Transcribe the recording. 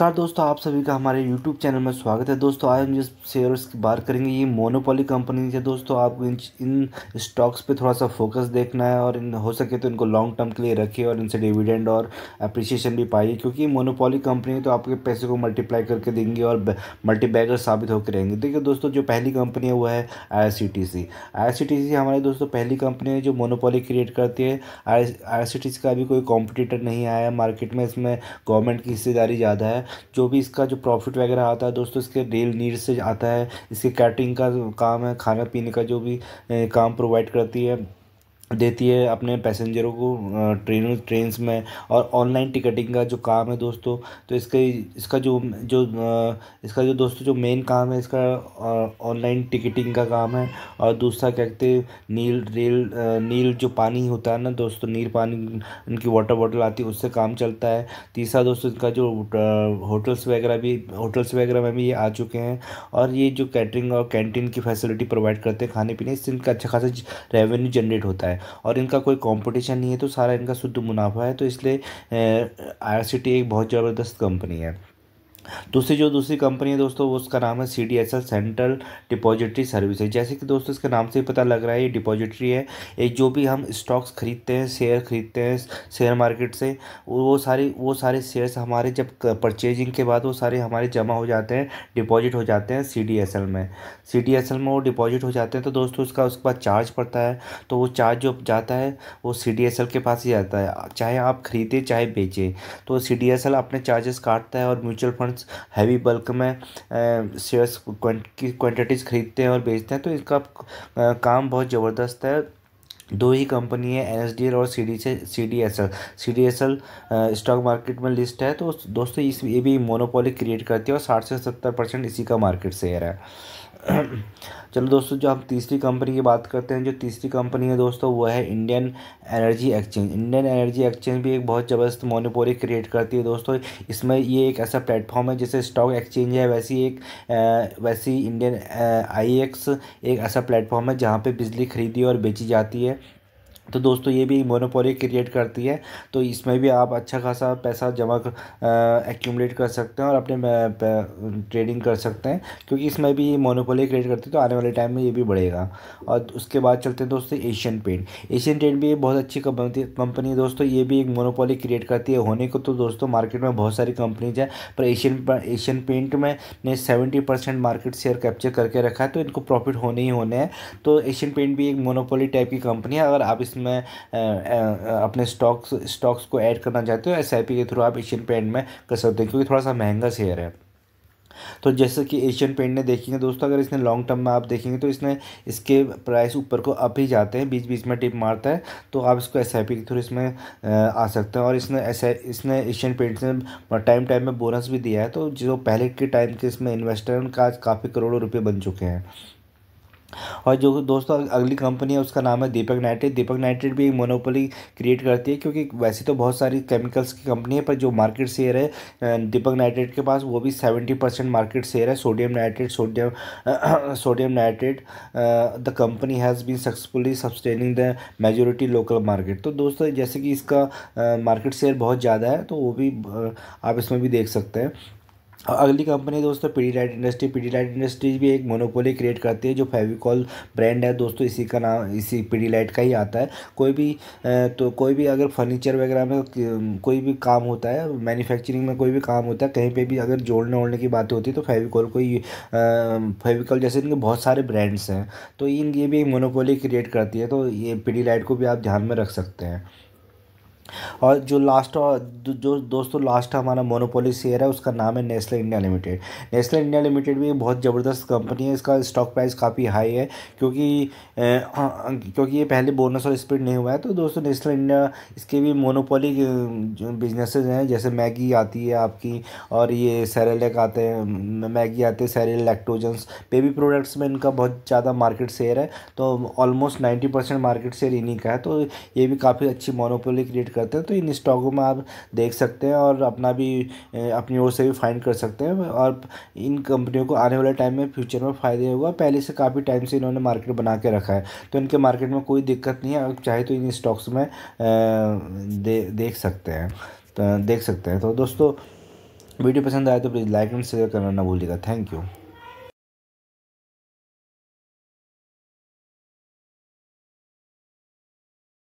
नमस्कार दोस्तों आप सभी का हमारे यूट्यूब चैनल में स्वागत है दोस्तों आज हम जिस शेयर की बात करेंगे ये मोनोपोली कंपनी है दोस्तों आपको इन इन स्टॉक्स पे थोड़ा सा फोकस देखना है और इन हो सके तो इनको लॉन्ग टर्म के लिए रखिए और इनसे डिविडेंड और अप्रिसिएशन भी पाइए क्योंकि मोनोपोली कंपनी है तो आपके पैसे को मल्टीप्लाई करके देंगी और मल्टीबैगर साबित होकर रहेंगे देखिए दोस्तों जो पहली कंपनी है वो है आई आई हमारे दोस्तों पहली कंपनी है जो मोनोपोली क्रिएट करती है आई का अभी कोई कॉम्पिटिटर नहीं आया मार्केट में इसमें गवर्नमेंट की हिस्सेदारी ज़्यादा है जो भी इसका जो प्रॉफिट वगैरह आता है दोस्तों इसके डेल नीड्स से आता है इसके कैटरिंग का काम है खाना पीने का जो भी काम प्रोवाइड करती है देती है अपने पैसेंजरों को ट्रेनों ट्रेन्स में और ऑनलाइन टिकटिंग का जो काम है दोस्तों तो इसके इसका जो जो इसका जो दोस्तों जो मेन काम है इसका ऑनलाइन टिकटिंग का काम है और दूसरा क्या कहते हैं नील रेल नील जो पानी होता है ना दोस्तों नील पानी उनकी वाटर बॉटल आती है उससे काम चलता है तीसरा दोस्तों इनका जो होटल्स वगैरह भी होटल्स वगैरह में भी ये आ चुके हैं और ये जो कैटरिंग और कैंटीन की फैसिलिटी प्रोवाइड करते हैं खाने पीने इससे इनका अच्छा खासा रेवेन्यू जनरेट होता है और इनका कोई कंपटीशन नहीं है तो सारा इनका शुद्ध मुनाफा है तो इसलिए आई एक बहुत ज़बरदस्त कंपनी है दूसरी जो दूसरी कंपनी है दोस्तों उसका नाम है C D S L central depository service है जैसे कि दोस्तों इसके नाम से ही पता लग रहा है ये डिपॉजिटरी है एक जो भी हम स्टॉक्स खरीदते हैं शेयर खरीदते हैं शेयर मार्केट से वो सारी वो सारे शेयर्स हमारे जब परचेजिंग के बाद वो सारे हमारे जमा हो जाते हैं डिपॉजिट हो जाते हैं सी डी एस एल में सी डी एस एल में वो डिपॉजिट हो जाते हैं तो दोस्तों उसका उसके बाद चार्ज पड़ता है तो वो चार्ज जो जाता है वो सी डी एस एल के पास ही जाता है चाहे आप खरीदें चाहे बेचें तो सी डी एस एल अपने चार्जेस काटता है और mutual fund funds heavy bulk में शेयर्स की क्वान्टिटीज़ खरीदते हैं और बेचते हैं तो इसका काम बहुत ज़बरदस्त है दो ही कंपनी है एन और C D C D S L C D S L stock market में लिस्ट है तो दोस्तों इस ये भी मोनोपोली क्रिएट करती है और साठ से सत्तर परसेंट इसी का मार्केट शेयर है चलो दोस्तों जो हम तीसरी कंपनी की बात करते हैं जो तीसरी कंपनी है दोस्तों वो है Indian energy exchange Indian energy exchange भी एक बहुत ज़बरदस्त मोनोपोली क्रिएट करती है दोस्तों इसमें ये एक ऐसा प्लेटफॉर्म है जैसे स्टॉक एक्सचेंज है वैसी एक आ, वैसी इंडियन आई एक ऐसा प्लेटफॉर्म है जहाँ पर बिजली खरीदी और बेची जाती है तो दोस्तों ये भी मोनोपोली क्रिएट करती है तो इसमें भी आप अच्छा खासा पैसा जमा एक्यूमलेट कर सकते हैं और अपने ट्रेडिंग कर सकते हैं क्योंकि इसमें भी मोनोपोली क्रिएट करती है तो आने वाले टाइम में ये भी बढ़ेगा और उसके बाद चलते हैं दोस्तों एशियन पेंट एशियन पेंट भी बहुत अच्छी कंपनी है दोस्तों ये भी एक मोनोपोली क्रिएट करती है होने को तो दोस्तों मार्केट में बहुत सारी कंपनीज है पर एशियन एशियन पेंट में ने seventy percent market share capture करके रखा है तो इनको प्रॉफिट होने ही होने हैं तो एशियन पेंट भी एक मोनोपोली टाइप की कंपनी है अगर आप इसमें में अपने स्टॉक्स स्टॉक्स को ऐड करना चाहते हो एस के थ्रू आप एशियन पेंट में कर सकते हो क्योंकि थोड़ा सा महंगा शेयर है तो जैसे कि एशियन पेंट ने देखेंगे दोस्तों अगर इसने लॉन्ग टर्म में आप देखेंगे तो इसने इसके प्राइस ऊपर को अप ही जाते हैं बीच बीच में टिप मारता है तो आप इसको एस आई पी के थ्रू इसमें आ सकते हैं और इसने एस इसने एशियन पेंट ने टाइम टाइम में बोनस भी दिया है तो जो पहले के टाइम के इसमें इन्वेस्टर उनका आज काफ़ी करोड़ों रुपये बन चुके हैं और जो दोस्तों अगली कंपनी है उसका नाम है दीपक नाइट्रेट दीपक नाइट्रेट भी एक मोनोपोली क्रिएट करती है क्योंकि वैसे तो बहुत सारी केमिकल्स की कंपनी है पर जो मार्केट शेयर है दीपक नाइट्रेट के पास वो भी सेवेंटी परसेंट मार्केट शेयर है sodium nitrate sodium sodium nitrate the company has been successfully sustaining the majority local market तो दोस्तों जैसे कि इसका मार्केट शेयर बहुत ज़्यादा है तो वो भी आप इसमें भी देख सकते हैं अगली कंपनी दोस्तों PD light industry PD light industries भी एक मोनोपोली क्रिएट करती है जो फेविकॉल ब्रांड है दोस्तों इसी का नाम इसी पीडी लाइट का ही आता है कोई भी तो कोई भी अगर फर्नीचर वगैरह में कोई भी काम होता है मैन्युफैक्चरिंग में कोई भी काम होता है कहीं पे भी अगर जोड़ने ओढ़ने की बात होती है तो फेविकॉल को ही फेविकॉल जैसे इनके बहुत सारे ब्रांड्स हैं तो इन ये भी एक मोनोपोली क्रिएट करती है तो ये डी लाइट को भी आप ध्यान में रख सकते हैं और जो लास्ट जो दोस्तों लास्ट हमारा मोनोपोली शेयर है उसका नाम है Nestle India limited Nestle India limited भी बहुत ज़बरदस्त कंपनी है इसका स्टॉक प्राइस काफ़ी हाई है क्योंकि क्योंकि ये पहले बोनस और स्पीड नहीं हुआ है तो दोस्तों नेस्ले इंडिया इसके भी मोनोपोली बिजनेसेस हैं जैसे मैगी आती है आपकी और ये सैरेलेक आते हैं मैगी आते हैं सैरेल लैक्टोजेंस बेबी प्रोडक्ट्स में इनका बहुत ज़्यादा मार्केट शेयर है तो almost ninety percent market share इन्हीं का है तो ये भी काफ़ी अच्छी मोनोपोली क्रिएट कर करते हैं तो इन स्टॉकों में आप देख सकते हैं और अपना भी अपनी ओर से भी फाइंड कर सकते हैं और इन कंपनियों को आने वाले टाइम में फ्यूचर में फ़ायदे होगा पहले से काफ़ी टाइम से इन्होंने मार्केट बना के रखा है तो इनके मार्केट में कोई दिक्कत नहीं है चाहे तो इन स्टॉक्स में दे, देख सकते हैं तो देख सकते हैं तो दोस्तों वीडियो पसंद आए तो प्लीज़ लाइक एंड शेयर करना ना भूलिएगा थैंक यू